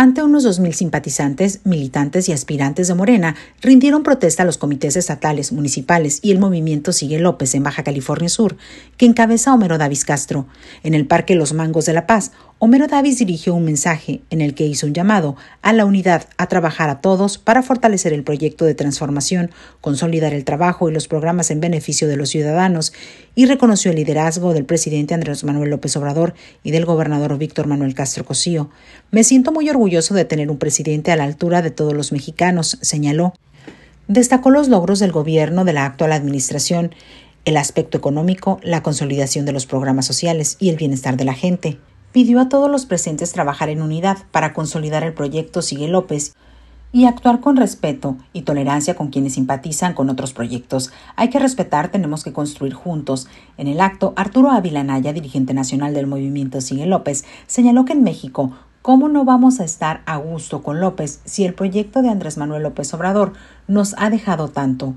ante unos 2.000 simpatizantes, militantes y aspirantes de Morena, rindieron protesta a los comités estatales, municipales y el movimiento Sigue López en Baja California Sur, que encabeza Homero Davis Castro, en el Parque Los Mangos de La Paz, Homero Davis dirigió un mensaje en el que hizo un llamado a la unidad a trabajar a todos para fortalecer el proyecto de transformación, consolidar el trabajo y los programas en beneficio de los ciudadanos y reconoció el liderazgo del presidente Andrés Manuel López Obrador y del gobernador Víctor Manuel Castro Cosío. Me siento muy orgulloso de tener un presidente a la altura de todos los mexicanos, señaló. Destacó los logros del gobierno de la actual administración, el aspecto económico, la consolidación de los programas sociales y el bienestar de la gente pidió a todos los presentes trabajar en unidad para consolidar el proyecto Sigue López y actuar con respeto y tolerancia con quienes simpatizan con otros proyectos. Hay que respetar, tenemos que construir juntos. En el acto, Arturo Avilanaya, dirigente nacional del movimiento Sigue López, señaló que en México, ¿cómo no vamos a estar a gusto con López si el proyecto de Andrés Manuel López Obrador nos ha dejado tanto?